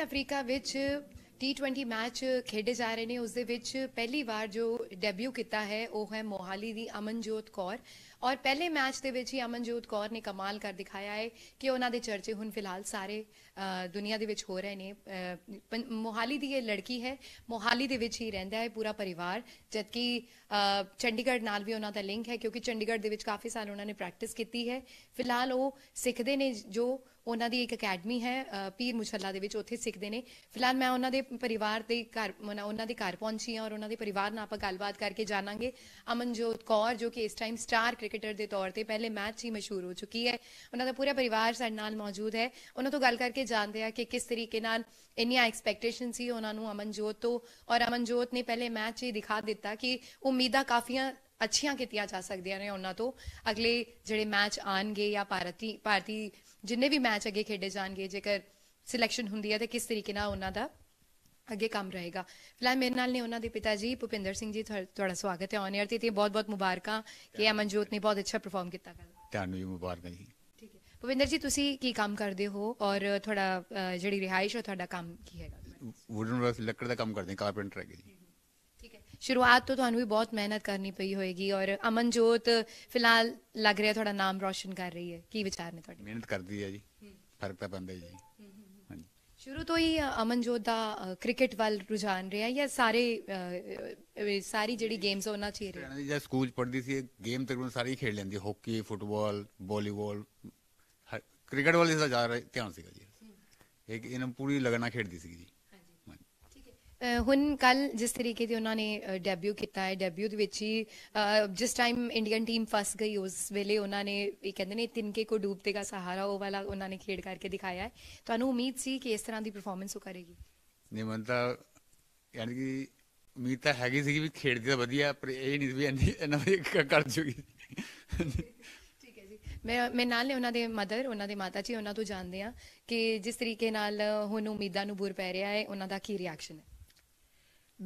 ਦੱਖਣ ਅਫਰੀਕਾ ਵਿੱਚ T20 match ਖੇਡੇ ਜਾ ਰਹੇ ਨੇ ਉਸ ਦੇ ਵਿੱਚ ਪਹਿਲੀ ਵਾਰ ਜੋ ਡੈਬਿਊ ਕੀਤਾ ਹੈ ਉਹ ਹੈ ਮੋਹਾਲੀ ਦੀ ਅਮਨਜੋਤ ਕੌਰ ਔਰ ਪਹਿਲੇ ਮੈਚ ਦੇ ਵਿੱਚ ਹੀ ਅਮਨਜੋਤ ਕੌਰ ਨੇ ਕਮਾਲ ਕਰ ਦਿਖਾਇਆ ਹੈ ਕਿ ਉਹਨਾਂ ਦੇ ਚਰਚੇ ਹੁਣ ਫਿਲਹਾਲ ਸਾਰੇ ਦੁਨੀਆ ਦੇ ਵਿੱਚ ਹੋ ਰਹੇ ਨੇ ਮੋਹਾਲੀ ਦੀ ਇਹ ਲੜਕੀ ਹੈ ਮੋਹਾਲੀ ਦੇ ਵਿੱਚ ਹੀ ਰਹਿੰਦਾ ਹੈ ਪੂਰਾ ਪਰਿਵਾਰ ਜਦਕਿ ਚੰਡੀਗੜ੍ਹ ਨਾਲ ਵੀ ਉਹਨਾਂ ਦਾ ਲਿੰਕ ਹੈ ਕਿਉਂਕਿ ਚੰਡੀਗੜ੍ਹ ਦੇ ਵਿੱਚ ਕਾਫੀ ਸਾਲ ਉਹਨਾਂ ਨੇ ਪ੍ਰੈਕਟਿਸ ਕੀਤੀ ਹੈ ਫਿਲਹਾਲ ਉਹ ਸਿੱਖਦੇ ਨੇ ਜੋ ਉਹਨਾਂ ਦੀ ਇੱਕ ਅਕੈਡਮੀ ਹੈ ਪੀਰ ਮੁਛੱਲਾ ਦੇ ਵਿੱਚ ਉੱਥੇ ਸਿੱਖਦੇ ਨੇ ਫਿਲਹਾਲ ਮੈਂ ਉਹਨਾਂ ਦੇ ਪਰਿਵਾਰ ਦੇ ਘਰ ਉਹਨਾਂ ਦੇ ਘਰ ਪਹੁੰਚੀ ਹਾਂ ਔਰ ਉਹਨਾਂ ਦੇ ਪਰਿਵਾਰ ਨਾਲ ਆਪਾਂ ਗੱਲਬਾਤ ਕਰਕੇ ਜਾਣਾਂਗੇ ਅਮਨਜੋਤ ਕੌਰ ਜੋ ਕਿ ਇਸ ਟਾਈਮ ਸਟਾਰ ਕ੍ਰਿਕਟਰ ਦੇ ਤੌਰ ਤੇ ਪਹਿਲੇ ਮੈਚ ਹੀ ਮਸ਼ਹੂਰ ਹੋ ਚੁੱਕੀ ਹੈ ਉਹਨਾਂ ਦਾ ਪੂਰਾ ਪਰਿਵਾਰ ਸਾਡੇ ਨਾਲ ਮੌਜੂਦ ਹੈ ਉਹਨਾਂ ਤੋਂ ਗੱਲ ਕਰਕੇ ਜਾਣਦੇ ਆ ਕਿ ਕਿਸ ਤਰੀਕੇ ਨਾਲ ਇੰਨੀਆਂ ਐਕਸਪੈਕਟੇਸ਼ਨ ਸੀ ਉਹਨਾਂ ਨੂੰ ਅਮਨਜੋਤ ਤੋਂ ਔਰ ਅਮਨਜੋਤ ਨੇ ਪਹਿਲੇ ਮੈਚ ਹੀ ਦਿਖਾ ਦਿੱਤਾ ਕਿ ਉਮੀਦਾਂ ਕਾਫੀਆਂ ਅੱਛੀਆਂ ਕੀਤੀਆਂ ਜਾ ਸਕਦੀਆਂ ਨੇ ਉਹਨਾਂ ਤੋਂ ਅਗਲੇ ਜਿਹੜੇ ਮੈਚ ਆਣਗੇ ਜਾਂ ਭਾਰਤੀ ਭਾਰਤੀ ਜਿੰਨੇ ਵੀ ਮੈਚ ਅੱਗੇ ਖੇਡੇ ਜਾਣਗੇ ਜੇਕਰ ਸਿਲੈਕਸ਼ਨ ਹੁੰਦੀ ਹੈ ਤੇ ਕਿਸ ਤਰੀਕੇ ਨਾਲ ਉਹਨਾਂ ਦਾ ਅੱਗੇ ਕੰਮ ਰਹੇਗਾ ਫਿਲਹਾਲ ਮੇਰੇ ਨਾਲ ਨੇ ਉਹਨਾਂ ਦੇ ਪਿਤਾ ਜੀ ਭੁਪਿੰਦਰ ਸਿੰਘ ਜੀ ਤੁਹਾਡਾ ਸਵਾਗਤ ਹੈ ਔਨ 에ਅਰ ਤੇ ਬਹੁਤ-ਬਹੁਤ ਮੁਬਾਰਕਾਂ ਕਿ ਅਮਨਜੋਤ ਨੇ ਬਹੁਤ ਅੱਛਾ ਪਰਫਾਰਮ ਕੀਤਾ ਕੱਲ ਤੁਹਾਨੂੰ ਵੀ ਮੁਬਾਰਕਾਂ ਜੀ ਠੀਕ ਹੈ ਭੁਪਿੰਦਰ ਜੀ ਤੁਸੀਂ ਕੀ ਕੰਮ ਕਰਦੇ ਹੋ ਔਰ ਤੁਹਾਡਾ ਜਿਹੜੀ ਰਿਹਾਇਸ਼ ਹੈ ਤੁਹਾਡਾ ਕੰਮ ਕੀ ਹੈਗਾ ਵੁਡਨ ਵਰਕ ਲੱਕੜ ਦਾ ਕੰਮ ਕਰਦੇ ਕਾਰਪੈਂਟਰ ਹੈਗੇ ਜੀ ਠੀਕ ਹੈ ਸ਼ੁਰੂਆਤ ਤੋਂ ਤੁਹਾਨੂੰ ਵੀ ਬਹੁਤ ਮਿਹਨਤ ਕਰਨੀ ਪਈ ਹੋਏਗੀ ਔਰ ਅਮਨਜੋਤ ਫਿਲਹਾਲ ਲੱਗ ਰਿਹਾ ਤੁਹਾਡਾ ਨਾਮ ਰੋਸ਼ਨ ਕਰ ਰਹੀ ਹੈ ਕੀ ਵਿਚਾਰ ਨੇ ਤੁਹਾਡੇ ਮਿਹਨਤ ਕਰਦੀ ਹੈ ਜੀ ਫਰਕ ਤਾਂ ਪੈਂਦਾ ਜੀ ਹਾਂਜੀ ਸ਼ੁਰੂ ਤੋਂ ਹੀ ਅਮਨਜੋਤ ਦਾ ਕ੍ਰਿਕਟ ਵੱਲ ਰੁਝਾਨ ਰਿਹਾ ਜਾਂ ਸਾਰੇ ਸਾਰੀ ਜਿਹੜੀ ਗੇਮਸ ਉਹਨਾਂ ਚ ਹੀ ਰਹੀ ਜਦ ਸਕੂਲ ਚ ਪੜ੍ਹਦੀ ਸੀ ਗੇਮ ਤਕਰੀਬਨ ਸਾਰੀ ਖੇਡ ਲੈਂਦੀ ਹੌਕੀ ਫੁੱਟਬਾਲ ਵਾਲੀਬਾਲ ਕ੍ਰਿਕਟ ਵੱਲ ਜ਼ਿਆਦਾ ਧਿਆਨ ਸੀਗਾ ਜੀ ਇੱਕ ਇਹਨਾਂ ਪੂਰੀ ਲਗਨਾ ਖੇਡਦੀ ਸੀ ਜੀ ਹੁਣ ਕੱਲ ਜਿਸ ਤਰੀਕੇ ਦੀ ਉਹਨਾਂ ਨੇ ਡੈਬਿਊ ਕੀਤਾ ਹੈ ਡੈਬਿਊ ਦੇ ਵਿੱਚ ਹੀ ਜਿਸ ਟਾਈਮ ਇੰਡੀਅਨ ਟੀਮ ਫਸ ਗਈ ਉਸ ਵੇਲੇ ਉਹਨਾਂ ਨੇ ਇਹ ਕਹਿੰਦੇ ਨੇ ਤਿੰਕੇ ਕੋ ਦਾ ਸਹਾਰਾ ਉਹ ਵਾਲਾ ਉਹਨਾਂ ਨੇ ਖੇਡ ਕਰਕੇ ਦਿਖਾਇਆ ਹੈ ਤੁਹਾਨੂੰ ਉਮੀਦ ਸੀ ਕਿ ਇਸ ਤਰ੍ਹਾਂ ਦੀ ਪਰਫਾਰਮੈਂਸ ਉਹ ਕਰੇਗੀ ਨਹੀਂ ਮਨ ਤਾਂ ਯਾਨੀ ਕਿ ਉਮੀਦ ਤਾਂ ਹੈਗੀ ਸੀ ਕਿ ਵੀ ਖੇਡਦੀ ਤਾਂ ਵਧੀਆ ਪਰ ਇਹ ਨਹੀਂ ਵੀ ਇੰਨਾ ਇੱਕ ਕਰ ਜੂਗੀ ਮੈਂ ਮੈਂ ਨਾਲ ਨੇ ਉਹਨਾਂ ਦੇ ਮਦਰ ਉਹਨਾਂ ਦੇ ਮਾਤਾ ਜੀ ਉਹਨਾਂ ਤੋਂ ਜਾਣਦੇ ਆ ਕਿ ਜਿਸ ਤਰੀਕੇ ਨਾਲ ਹੁਣ ਉਮੀਦਾਂ ਨੂੰ ਬੁਰ ਪੈ ਰਿਹਾ ਹੈ ਉਹਨਾਂ ਦਾ ਕੀ ਰਿਐਕਸ਼ਨ ਹੈ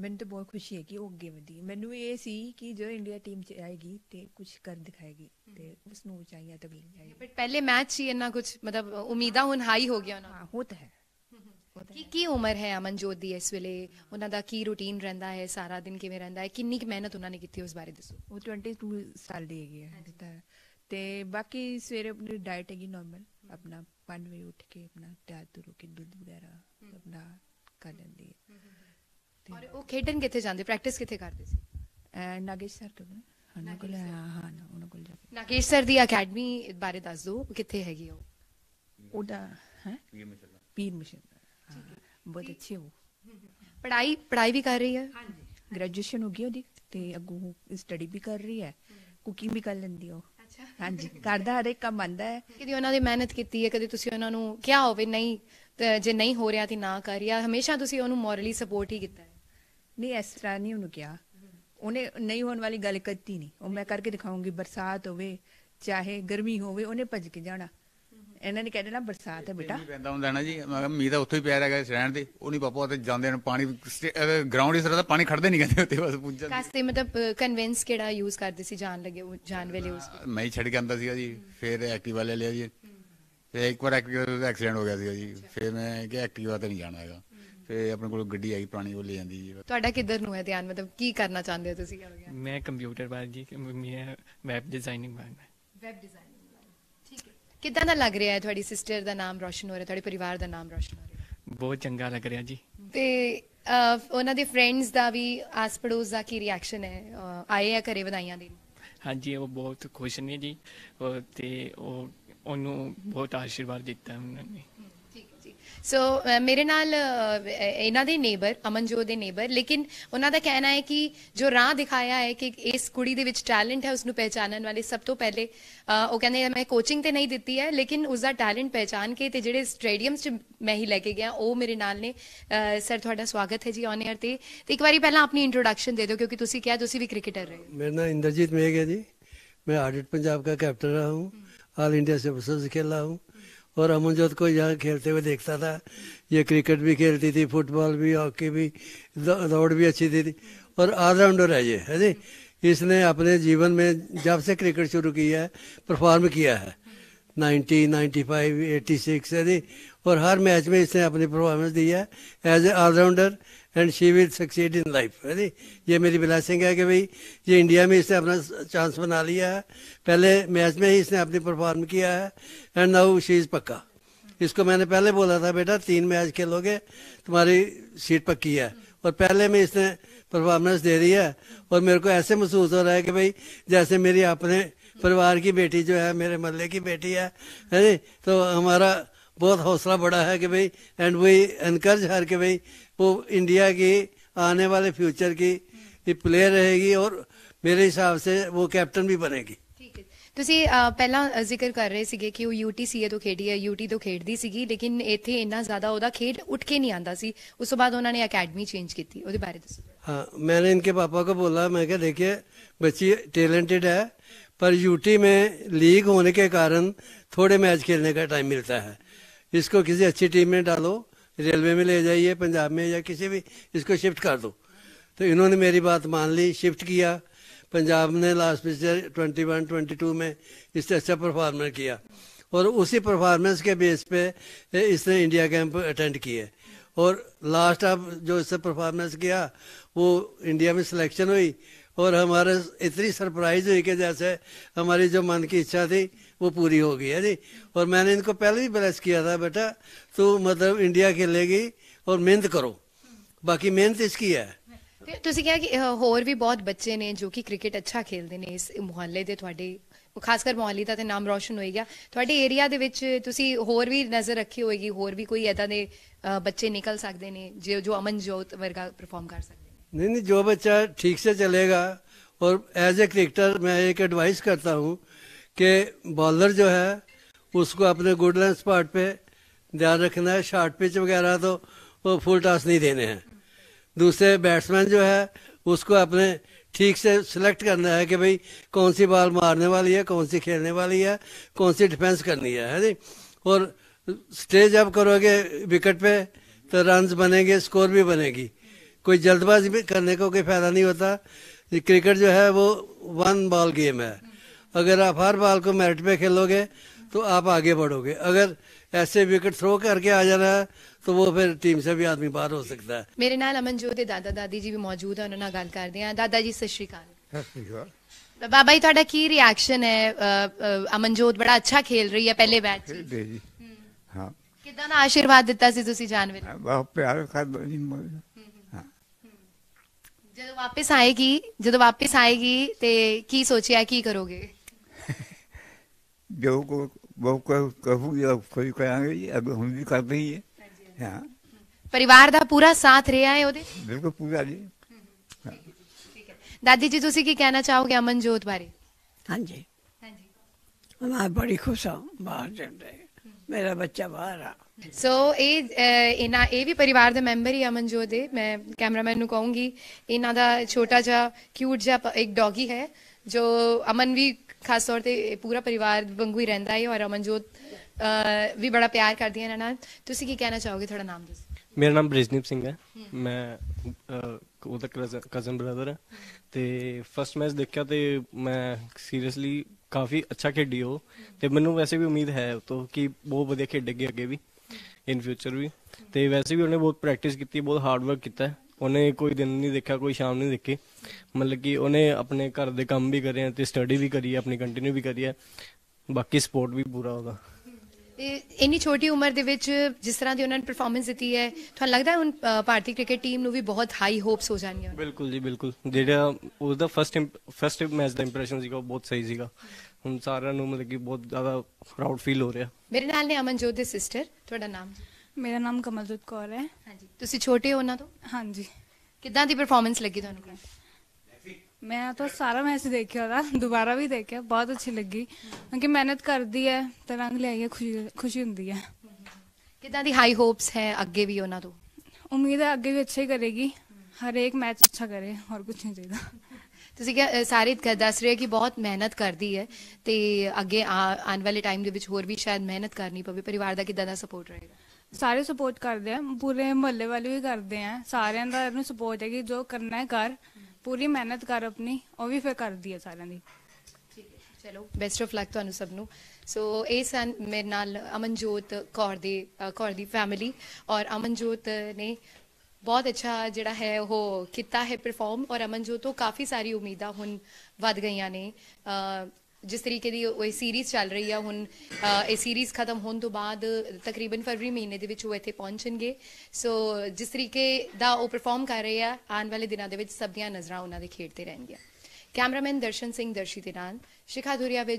ਮੈਨੂੰ ਤਾਂ ਬਹੁਤ ਖੁਸ਼ੀ ਹੈ ਕਿ ਉਹ ਅੱਗੇ ਵਧੀ ਮੈਨੂੰ ਇਹ ਸੀ ਕਿ ਜਦੋਂ ਇੰਡੀਆ ਟੀਮ ਚ ਆਏਗੀ ਤੇ ਕੁਝ ਕਰ ਦਿਖਾਏਗੀ ਤੇ ਉਸ ਨੂੰ ਉਚਾਈਆਂ ਤੱਕ ਲੈ ਜਾਏਗੀ ਬਟ ਪਹਿਲੇ ਮੈਚ ਸੀ ਇੰਨਾ ਕੁਝ ਮਤਲਬ ਉਮੀਦਾਂ ਹੁਣ ਹਾਈ ਹੋ ਗਿਆ ਨਾ ਹੋ ਤਾਂ ਹੈ ਕੀ ਕੀ ਉਮਰ ਹੈ ਅਮਨਜੋਤ ਦੀ ਇਸ ਵੇਲੇ ਉਹਨਾਂ ਦਾ ਕੀ ਰੁਟੀਨ ਰਹਿੰਦਾ ਹੈ ਸਾਰਾ ਦਿਨ ਕਿਵੇਂ ਰਹਿੰਦਾ ਹੈ ਕਿੰਨੀ ਕੁ ਮਿਹਨਤ ਉਹਨਾਂ ਨੇ ਕੀਤੀ ਉਸ ਬਾਰੇ ਦੱਸੋ ਉਹ 22 ਸਾਲ ਦੀ ਹੈਗੀ ਹੈ ਤੇ ਬਾਕੀ ਸਵੇਰੇ ਆਪਣੀ ਡਾਈਟ ਹੈਗੀ ਨਾਰਮਲ ਆਪਣਾ 5 ਵਜੇ ਉੱਠ ਕੇ ਆਪਣਾ ਤਿਆਰ ਤੁਰ ਕੇ ਦੁੱਧ ਵਗੈਰਾ ਆਪਣਾ ਕਰ ਲੈਂਦੀ ਔਰ ਉਹ ਖੇਡਣ ਕਿੱਥੇ ਜਾਂਦੇ ਪ੍ਰੈਕਟਿਸ ਕਿੱਥੇ ਕਰਦੇ ਸੀ ਨਾਗੇਸ਼ ਸਰ ਕੋਲ ਉਹਨਾਂ ਕੋਲ ਹਾਂ ਹਾਂ ਉਹਨਾਂ ਕੋਲ ਜਾ ਕੇ ਨਾਗੇਸ਼ ਸਰ ਦੀ ਅਕੈਡਮੀ ਬਾਰੇ ਦੱਸ ਦਿਓ ਕਿੱਥੇ ਹੈਗੀ ਉਹ ਉਹਦਾ ਹੈ ਪੀਰ ਮਸ਼ੱਲਾ ਪੀਰ ਮਸ਼ੱਲਾ ਬਹੁਤ ਅੱਛੀ ਹੋ ਪੜਾਈ ਪੜਾਈ ਵੀ ਕਰ ਰਹੀ ਹੈ ਹਾਂਜੀ ਗ੍ਰੈਜੂਏਸ਼ਨ ਹੋ ਗਈ ਉਹਦੀ ਤੇ ਅੱਗੋਂ ਸਟੱਡੀ ਵੀ ਕਰ ਰਹੀ ਹੈ ਕੁਕਿੰਗ ਵੀ ਕਰ ਲੈਂਦੀ ਉਹ ਹਾਂਜੀ ਕਰਦਾ ਹਰੇਕ ਕੰਮ ਆਂਦਾ ਹੈ ਕਦੀ ਉਹਨਾਂ ਦੀ ਮਿਹਨਤ ਕੀਤੀ ਹੈ ਕਦੀ ਤੁਸੀਂ ਉਹਨਾਂ ਨੂੰ ਕਿਹਾ ਹੋਵੇ ਨਹੀਂ ਜੇ ਨਹੀਂ ਹੋ ਰਿਹਾ ਤੇ ਨਾ ਕਰਿਆ ਹਮੇਸ਼ਾ ਤੁਸੀਂ ਉਹਨੂੰ ਮੋਰਲੀ ਸਪੋਰਟ ਹੀ ਕੀਤਾ ਹੈ ਨਹੀਂ ਇਸ ਤਰ੍ਹਾਂ ਨਹੀਂ ਉਹਨੂੰ ਕਿਹਾ ਉਹਨੇ ਨਹੀਂ ਹੋਣ ਵਾਲੀ ਗੱਲ ਕੀਤੀ ਨਹੀਂ ਉਹ ਮੈਂ ਕਰਕੇ ਦਿਖਾਉਂਗੀ ਬਰਸਾਤ ਹੋਵੇ ਚਾਹੇ ਗਰਮੀ ਹੋਵੇ ਉਹਨੇ ਭੱਜ ਕੇ ਜਾਣਾ ਇਹਨਾਂ ਨੇ ਕਹਿੰਦੇ ਨਾ ਬਰਸਾਤ ਹੈ ਬੇਟਾ ਪੈਂਦਾ ਹੁੰਦਾ ਨਾ ਜੀ ਮੈਂ ਕਿਹਾ ਮੀਂਹ ਤਾਂ ਉੱਥੇ ਹੀ ਪਿਆ ਹੈਗਾ ਰਹਿਣ ਦੇ ਉਹ ਨਹੀਂ ਪਾਪਾ ਉੱਥੇ ਜਾਂਦੇ ਨੇ ਪਾਣੀ ਗਰਾਊਂਡ ਇਸ ਤਰ੍ਹਾਂ ਦਾ ਪਾਣੀ ਖੜਦੇ ਨਹੀਂ ਕਹਿੰਦੇ ਉੱਤੇ ਬਸ ਪੁੱਜ ਜਾਂਦੇ ਕਾਸਤੇ ਮਤਲਬ ਕਨਵਿੰਸ ਕਿਹੜਾ ਯੂਜ਼ ਕਰਦੇ ਸੀ ਜਾਣ ਲੱਗੇ ਜਾਣ ਵੇਲੇ ਉਸ ਮੈਂ ਹੀ ਛੱਡ ਕੇ ਆਂਦਾ ਸੀਗਾ ਜੀ ਫਿਰ ਐਕਟਿਵਾ ਲੈ ਲਿਆ ਜੀ ਫਿਰ ਇੱਕ ਵਾਰ ਐਕਟਿਵਾ ਦਾ ਐਕਸੀਡੈਂਟ ਹੋ ਗਿਆ ਸੀਗਾ ਜੀ ਫਿਰ ਮੈਂ ਕਿ ਐਕਟਿਵਾ ਤੇ ਨਹੀਂ ਜਾਣਾ ਹੈਗਾ ਤੇ ਆਪਣੇ ਕੋਲ ਗੱਡੀ ਆਈ ਪੁਰਾਣੀ ਉਹ ਲੈ ਜਾਂਦੀ ਜੀ ਤੁਹਾਡਾ ਕਿੱਧਰ ਨੂੰ ਹੈ ਧਿਆਨ ਮਤਲਬ ਕੀ ਕਰਨਾ ਚਾਹੁੰਦੇ ਹੋ ਤੁਸੀਂ ਅੱਗੇ ਮੈਂ ਕੰਪਿਊਟਰ ਬਾਰੇ ਜੀ ਮੈਂ ਵੈਬ ਡਿਜ਼ਾਈਨਿੰਗ ਬਾਰੇ ਵੈਬ ਡਿਜ਼ਾਈਨਿੰਗ ਬਾਰੇ ਠੀਕ ਹੈ ਕਿੱਦਾਂ ਦਾ ਲੱਗ ਰਿਹਾ ਹੈ ਤੁਹਾਡੀ ਸਿਸਟਰ ਦਾ ਨਾਮ ਰੋਸ਼ਨ ਹੋ ਰਿਹਾ ਤੁਹਾਡੇ ਪਰਿਵਾਰ ਦਾ ਨਾਮ ਰੋਸ਼ਨ ਹੋ ਰਿਹਾ ਬਹੁਤ ਚੰਗਾ ਲੱਗ ਰਿਹਾ ਜੀ ਤੇ ਉਹਨਾਂ ਦੇ ਫਰੈਂਡਸ ਦਾ ਵੀ ਆਸ ਪੜੋਸ ਦਾ ਕੀ ਰਿਐਕਸ਼ਨ ਹੈ ਆਏ ਆ ਘਰੇ ਵਧਾਈਆਂ ਦੇ ਹਾਂਜੀ ਉਹ ਬਹੁਤ ਖੁਸ਼ ਨੇ ਜੀ ਤੇ ਉਹ ਉਹਨੂੰ ਬਹੁਤ ਆਸ਼ੀਰਵਾਦ ਦਿੱਤਾ ਉਹਨਾਂ ਨੇ ਸੋ uh, ਮੇਰੇ ਨਾਲ uh, ਇਹਨਾਂ ਦੇ ਨੇਬਰ ਅਮਨਜੋਤ ਦੇ ਨੇਬਰ ਲੇਕਿਨ ਉਹਨਾਂ ਦਾ ਕਹਿਣਾ ਹੈ ਕਿ ਜੋ ਰਾਹ ਦਿਖਾਇਆ ਹੈ ਕਿ ਇਸ ਕੁੜੀ ਦੇ ਵਿੱਚ ਟੈਲੈਂਟ ਹੈ ਉਸ ਨੂੰ ਪਹਿਚਾਨਣ ਵਾਲੇ ਸਭ ਤੋਂ ਪਹਿਲੇ ਉਹ ਕਹਿੰਦੇ ਮੈਂ ਕੋਚਿੰਗ ਤੇ ਨਹੀਂ ਦਿੱਤੀ ਹੈ ਲੇਕਿਨ ਉਸ ਦਾ ਟੈਲੈਂਟ ਪਹਿਚਾਨ ਕੇ ਤੇ ਜਿਹੜੇ ਸਟੇਡੀਅਮਸ 'ਚ ਮੈਂ ਹੀ ਲੈ ਕੇ ਗਿਆ ਉਹ ਮੇਰੇ ਨਾਲ ਨੇ ਸਰ ਤੁਹਾਡਾ ਸਵਾਗਤ ਹੈ ਜੀ ਔਨ 에ਅਰ ਤੇ ਤੇ ਇੱਕ ਵਾਰੀ ਪਹਿਲਾਂ ਆਪਣੀ ਇੰਟਰੋਡਕਸ਼ਨ ਦੇ ਦਿਓ ਕਿਉਂਕਿ ਤੁਸੀਂ ਕਿਹਾ ਤੁਸੀਂ ਵੀ ਕ੍ਰਿਕਟਰ ਰਹੇ ਮੇਰਾ ਨਾਮ ਇੰਦਰਜੀਤ ਮੇਗ ਹੈ ਜੀ ਮੈਂ ਆਡਿਟ ਪੰਜਾਬ ਦਾ ਕੈਪਟਨ ਰਹਾ ਹੂੰ ਆਲ ਇੰਡੀਆ से सर्विस ਖੇਲਾ ਹੂੰ और अमनजोत को यहाँ खेलते हुए देखता था ये क्रिकेट भी खेलती थी फुटबॉल भी हॉकी भी दौड़ भी अच्छी थी और ऑलराउंडर है ये है जी इसने अपने जीवन में जब से क्रिकेट शुरू किया है परफॉर्म किया है 90, 95, 86 है जी और हर मैच में इसने अपनी परफॉर्मेंस दी है as a allrounder and she will succeed in life है ये मेरी ब्लैसिंग है कि भाई ये इंडिया में इसने अपना चांस बना लिया है पहले मैच में ही इसने अपनी परफॉर्म किया है एंड नाउ शी इज़ पक्का इसको मैंने पहले बोला था बेटा तीन मैच खेलोगे तुम्हारी सीट पक्की है और पहले में इसने परफॉर्मेंस दे रही है और मेरे को ऐसे महसूस हो रहा है कि भाई जैसे मेरी अपने परिवार की बेटी जो है मेरे महल्ले की बेटी है है तो हमारा बहुत हौसला बढ़ा है कि भाई एंड वी इनकरेज हर कि भाई वो इंडिया की आने वाले फ्यूचर की प्लेयर रहेगी और ਮੇਰੇ ਹਿਸਾਬ ਸੇ ਉਹ ਕੈਪਟਨ ਵੀ ਬਣੇਗੀ ਤੁਸੀਂ ਪਹਿਲਾਂ ਜ਼ਿਕਰ ਕਰ ਰਹੇ ਸੀਗੇ ਕਿ ਉਹ ਯੂਟੀਸੀਏ ਤੋਂ ਖੇਡੀ ਹੈ ਯੂਟੀ ਤੋਂ ਖੇਡਦੀ ਸੀਗੀ ਲੇਕਿਨ ਇੱਥੇ ਇੰਨਾ ਜ਼ਿਆਦਾ ਉਹਦਾ ਖੇਡ ਉੱਠ ਕੇ ਨਹੀਂ ਆਂਦਾ ਸੀ ਉਸ ਤੋਂ ਬਾਅਦ ਉਹਨਾਂ ਨੇ ਅਕੈਡਮੀ ਚੇਂਜ ਕੀਤੀ ਉਹਦੇ ਬਾਰੇ ਦੱਸੋ हाँ मैंने इनके पापा को बोला मैं क्या देखिए बच्ची टैलेंटेड है पर यूटी में लीग होने के कारण थोड़े मैच खेलने का टाइम मिलता है इसको किसी अच्छी टीम में डालो रेलवे में ले जाइए पंजाब में या किसी भी इसको शिफ्ट कर दो तो इन्होंने मेरी बात मान ली शिफ्ट किया पंजाब ने लास्ट पिक्चर 21 22 में इससे अच्छा परफॉर्मेंस किया और उसी परफॉर्मेंस के बेस पे इसने इंडिया कैंप अटेंड किए और लास्ट अब जो इससे परफॉर्मेंस किया वो इंडिया में सिलेक्शन हुई और हमारे इतनी सरप्राइज हुई कि जैसे हमारी जो मन की इच्छा थी वो पूरी हो गई है जी और मैंने इनको पहले ही ब्लेस किया था बेटा तू मतलब इंडिया खेलेगी और मेहनत करो ਬਾਕੀ ਮਿਹਨਤ ਇਸ ਕੀ ਹੈ ਤੁਸੀਂ ਕਿਹਾ ਕਿ ਹੋਰ ਵੀ ਬਹੁਤ ਬੱਚੇ ਨੇ ਜੋ ਕਿ ਕ੍ਰਿਕਟ ਅੱਛਾ ਖੇਲਦੇ ਨੇ ਇਸ ਮੁਹੱਲੇ ਦੇ ਤੁਹਾਡੇ ਖਾਸ ਕਰ ਮੁਹੱਲੀ ਦਾ ਤੇ ਨਾਮ ਰੋਸ਼ਨ ਹੋਈ ਗਿਆ ਤੁਹਾਡੇ ਏਰੀਆ ਦੇ ਵਿੱਚ ਤੁਸੀਂ ਹੋਰ ਵੀ ਨਜ਼ਰ ਰੱਖੀ ਹੋਏਗੀ ਹੋਰ ਵੀ ਕੋਈ ਐਦਾਂ ਦੇ ਬੱਚੇ ਨਿਕਲ ਸਕਦੇ ਨੇ ਜੋ ਅਮਨ ਜੋਤ ਵਰਗਾ ਪਰਫਾਰਮ ਕਰ ਸਕਦੇ नहीं नहीं जो बच्चा ठीक से चलेगा और एज ए क्रिकेटर मैं एक एडवाइस करता हूँ कि बॉलर जो है उसको अपने गुड लेंथ स्पॉट पे ध्यान रखना है शॉर्ट पिच वगैरह तो वो फुल टॉस नहीं देने हैं दूसरे बैट्समैन जो है उसको अपने ठीक से सिलेक्ट करना है कि भाई कौन सी बॉल मारने वाली है कौन सी खेलने वाली है कौन सी डिफेंस करनी है है नहीं और स्टेज अप करोगे विकेट पे तो रन बनेंगे स्कोर भी बनेगी कोई जल्दबाजी भी करने को कोई फ़ायदा नहीं होता ये क्रिकेट जो है वो वन बॉल गेम है अगर आप हर बॉल को मेरिट पे खेलोगे तो आप आगे बढ़ोगे अगर ऐसे विकेट थ्रो करके आ जाना है ਤਾਂ ਉਹ ਫਿਰ ਟੀਮ ਸੇ ਵੀ ਆਦਮੀ ਬਾਹਰ ਹੋ ਸਕਦਾ ਹੈ ਮੇਰੇ ਨਾਲ ਅਮਨਜੋਤ ਦੇ ਦਾਦਾ ਦਾਦੀ ਜੀ ਵੀ ਮੌਜੂਦ ਹਨ ਉਹਨਾਂ ਨਾਲ ਗੱਲ ਕਰਦੇ ਹਾਂ ਦਾਦਾ ਜੀ ਸਤਿ ਸ਼੍ਰੀ ਅਕਾਲ ਬਾਬਾ ਜੀ ਤੁਹਾਡਾ ਕੀ ਰਿਐਕਸ਼ਨ ਹੈ ਅਮਨਜੋਤ ਬੜਾ ਅੱਛਾ ਖੇਲ ਰਹੀ ਹੈ ਪਹਿਲੇ ਮੈਚ ਜੀ ਹਾਂ ਕਿਦਾਂ ਦਾ ਆਸ਼ੀਰਵਾਦ ਦਿੱਤਾ ਸੀ ਤੁਸੀਂ ਜਾਨਵਰ ਬਹੁਤ ਪਿਆਰ ਕਰਦਾ ਜੀ ਜਦੋਂ ਵਾਪਸ ਆਏਗੀ ਜਦੋਂ ਵਾਪਸ ਆਏਗੀ ਤੇ ਕੀ ਸੋਚਿਆ ਕੀ ਕਰੋਗੇ ਜੋ ਕੋ ਬਹੁ ਕੋ ਕਹੂ ਜਾਂ ਕੋਈ ਕਹਾਂਗੇ ਜੀ ਅਬ ਹੁਣ ਵੀ ਕਰਦੇ ਹੀ ਹੈ ਹਾਂ ਪਰਿਵਾਰ ਦਾ ਪੂਰਾ ਸਾਥ ਰਿਹਾ ਹੈ ਉਹਦੇ ਬਿਲਕੁਲ ਪੂਰਾ ਜੀ ਦਾਦੀ ਜੀ ਤੁਸੀਂ ਕੀ ਕਹਿਣਾ ਚਾਹੋਗੇ ਅਮਨਜੋਤ ਬਾਰੇ ਹਾਂਜੀ ਹਾਂਜੀ ਮੈਂ ਬੜੀ ਖੁਸ਼ ਹਾਂ ਬਾਹਰ ਜਾਂਦੇ ਮੇਰਾ ਬੱਚਾ ਬਾਹਰ ਆ ਸੋ ਇਹ ਇਹਨਾਂ ਇਹ ਵੀ ਪਰਿਵਾਰ ਦੇ ਮੈਂਬਰ ਹੀ ਅਮਨਜੋਤ ਦੇ ਮੈਂ ਕੈਮਰਾਮੈਨ ਨੂੰ ਕਹੂੰਗੀ ਇਹਨਾਂ ਦਾ ਛੋਟਾ ਜਿਹਾ ਕਿਊਟ ਜਿਹਾ ਇੱਕ ਡੌਗੀ ਹੈ ਜੋ ਅਮਨ ਵੀ ਖਾਸ ਤੌਰ ਤੇ ਪੂਰਾ ਪਰਿਵਾਰ ਵਾਂਗੂ ਹੀ ਰਹਿੰਦਾ ਹੈ ਔਰ ਅਮਨਜੋਤ ਵੀ ਬੜਾ ਪਿਆਰ ਕਰਦੀ ਹੈ ਇਹਨਾਂ ਨਾਲ ਤੁਸੀਂ ਕੀ ਕਹਿਣਾ ਚਾਹੋਗੇ ਤੁਹਾਡਾ ਨਾਮ ਦੱਸੋ ਮੇਰਾ ਨਾਮ ਬ੍ਰਿਜਨੀਪ ਸਿੰਘ ਹੈ ਮੈਂ ਉਹਦਾ ਕਜ਼ਨ ਬ੍ਰਦਰ ਹੈ ਤੇ ਫਸਟ ਮੈਚ ਦੇਖਿਆ ਤੇ ਮੈਂ ਸੀਰੀਅਸਲੀ ਕਾਫੀ ਅੱਛਾ ਖੇਡੀ ਉਹ ਤੇ ਮੈਨੂੰ ਵੈਸੇ ਵੀ ਉਮੀਦ ਹੈ ਉਹ ਤੋਂ ਕਿ ਬਹੁਤ ਵਧੀਆ ਖੇਡੇਗੀ ਅੱਗੇ ਵੀ ਇਨ ਫਿਊਚਰ ਵੀ ਤੇ ਵੈਸੇ ਵੀ ਉਹਨੇ ਬਹੁਤ ਪ੍ਰੈਕਟਿਸ ਕੀਤੀ ਬਹੁਤ ਹਾਰਡ ਵਰਕ ਕੀਤਾ ਉਹਨੇ ਕੋਈ ਦਿਨ ਨਹੀਂ ਦੇਖਿਆ ਕੋਈ ਸ਼ਾਮ ਨਹੀਂ ਦੇਖੀ ਮਤਲਬ ਕਿ ਉਹਨੇ ਆਪਣੇ ਘਰ ਦੇ ਕੰਮ ਵੀ ਕਰੇ ਤੇ ਸਟੱਡੀ ਵੀ ਕਰੀ ਆਪਣੀ ਕੰਟੀਨਿਊ ਵੀ ਕਰੀ ਹੈ ਬਾਕੀ ਸਪੋਰਟ ਵੀ ਪੂਰਾ ਉਹਦਾ ਇਨੀ ਛੋਟੀ ਉਮਰ ਦੇ ਵਿੱਚ ਜਿਸ ਤਰ੍ਹਾਂ ਦੀ ਉਹਨਾਂ ਨੇ ਪਰਫਾਰਮੈਂਸ ਦਿੱਤੀ ਹੈ ਤੁਹਾਨੂੰ ਲੱਗਦਾ ਹੈ ਹੁਣ ਭਾਰਤੀ ਕ੍ਰਿਕਟ ਟੀਮ ਨੂੰ ਵੀ ਬਹੁਤ ਹਾਈ ਹੋਪਸ ਹੋ ਜਾਣਗੇ ਬਿਲਕੁਲ ਜੀ ਬਿਲਕੁਲ ਜਿਹੜਾ ਉਸ ਦਾ ਫਸਟ ਫਸਟ ਮੈਚ ਦਾ ਇੰਪ੍ਰੈਸ਼ਨ ਸੀਗਾ ਬਹੁਤ ਸਹੀ ਸੀਗਾ ਹੁਣ ਸਾਰਿਆਂ ਨੂੰ ਮਤਲਬ ਕਿ ਬਹੁਤ ਜ਼ਿਆਦਾ ਪ੍ਰਾਊਡ ਫੀਲ ਹੋ ਰਿਹਾ ਮੇਰੇ ਨਾਲ ਨੇ ਅਮਨਜੋਤ ਦੇ ਸਿਸਟਰ ਤੁਹਾਡਾ ਨਾਮ ਮੇਰਾ ਨਾਮ ਕਮਲਜੋਤ ਕੌਰ ਹੈ ਹਾਂਜੀ ਤੁਸੀਂ ਛੋਟੇ ਹੋ ਉਹਨਾਂ ਤੋਂ ਹਾਂਜੀ ਕਿੱਦਾਂ ਦੀ ਪਰਫਾਰਮੈਂਸ ਲੱਗੀ ਤੁਹਾਨੂੰ ਮੈਂ ਤਾਂ ਸਾਰਾ ਮੈਚ ਦੇਖਿਆ ਦਾ ਦੁਬਾਰਾ ਵੀ ਦੇਖਿਆ ਬਹੁਤ ਅੱਛੀ ਲੱਗੀ ਕਿਉਂਕਿ ਮਿਹਨਤ ਕਰਦੀ ਹੈ ਤਾਂ ਰੰਗ ਲਿਆਈ ਹੈ ਖੁਸ਼ੀ ਖੁਸ਼ੀ ਹੁੰਦੀ ਹੈ ਕਿੱਦਾਂ ਦੀ ਹਾਈ ਹੋਪਸ ਹੈ ਅੱਗੇ ਵੀ ਉਹਨਾਂ ਤੋਂ ਉਮੀਦ ਹੈ ਅੱਗੇ ਵੀ ਅੱਛਾ ਹੀ ਕਰੇਗੀ ਹਰ ਇੱਕ ਮੈਚ ਅੱਛਾ ਕਰੇ ਹੋਰ ਕੁਝ ਨਹੀਂ ਚਾਹੀਦਾ ਤੁਸੀਂ ਕਿਹਾ ਸਾਰੇ ਦੱਸ ਰਹੇ ਕਿ ਬਹੁਤ ਮਿਹਨਤ ਕਰਦੀ ਹੈ ਤੇ ਅੱਗੇ ਆਉਣ ਵਾਲੇ ਟਾਈਮ ਦੇ ਵਿੱਚ ਹੋਰ ਵੀ ਸ਼ਾਇਦ ਮਿਹਨਤ ਕਰਨੀ ਪਵੇ ਪਰਿਵਾਰ ਦਾ ਕਿਦਾਂ ਦਾ ਸਪੋਰਟ ਰਹੇਗਾ ਸਾਰੇ ਸਪੋਰਟ ਕਰਦੇ ਆ ਪੂਰੇ ਮਹੱਲੇ ਵਾਲੇ ਵੀ ਕਰਦੇ ਆ ਸਾਰਿਆਂ ਦਾ ਇਹਨੂੰ ਸਪੋਰਟ ਹੈ ਕਿ ਜੋ ਕਰਨਾ ਹੈ ਕਰ ਪੂਰੀ ਮਿਹਨਤ ਕਰ ਆਪਣੀ ਉਹ ਵੀ ਫਿਰ ਕਰਦੀ ਹੈ ਸਾਰਿਆਂ ਦੀ ਚਲੋ ਬੈਸਟ ਆਫ ਲੱਕ ਤੁਹਾਨੂੰ ਸਭ ਨੂੰ ਸੋ ਇਹ ਸਨ ਮੇਰੇ ਨਾਲ ਅਮਨਜੋਤ ਕੌਰ ਦੀ ਕੌਰ ਦੀ ਫੈਮਿਲੀ ਔਰ ਅਮਨਜੋਤ ਨੇ ਬਹੁਤ ਅੱਛਾ ਜਿਹੜਾ ਹੈ ਉਹ ਕੀਤਾ ਹੈ ਪਰਫਾਰਮ ਔਰ ਅਮਨਜੋਤ ਤੋਂ ਕਾਫੀ ਸਾਰੀ ਉਮੀਦਾਂ ਹੁਣ ਵੱਧ ਗਈਆਂ ਨੇ ਜਿਸ ਤਰੀਕੇ ਦੀ ਉਹ ਸੀਰੀਜ਼ ਚੱਲ ਰਹੀ ਆ ਹੁਣ ਇਹ ਸੀਰੀਜ਼ ਖਤਮ ਹੋਣ ਤੋਂ ਬਾਅਦ ਤਕਰੀਬਨ ਫਰਵਰੀ ਮਹੀਨੇ ਦੇ ਵਿੱਚ ਉਹ ਇੱਥੇ ਪਹੁੰਚਣਗੇ ਸੋ ਜਿਸ ਤਰੀਕੇ ਦਾ ਉਹ ਪਰਫਾਰਮ ਕਰ ਰਹੇ ਆ ਆਉਣ ਵਾਲੇ ਦਿਨਾਂ ਦੇ ਵਿੱਚ ਸਭ ਦੀਆਂ ਨਜ਼ਰਾਂ ਉਹਨਾਂ ਦੇ ਖੇਡਦੇ ਰਹਿਣਗੀਆਂ ਕੈਮਰਾਮੈਨ ਦਰਸ਼ਨ ਸਿੰਘ ਦਰਸ਼ੀ ਦੇ ਨਾਲ ਸ਼ਿਖਾ ਧੁਰੀਆ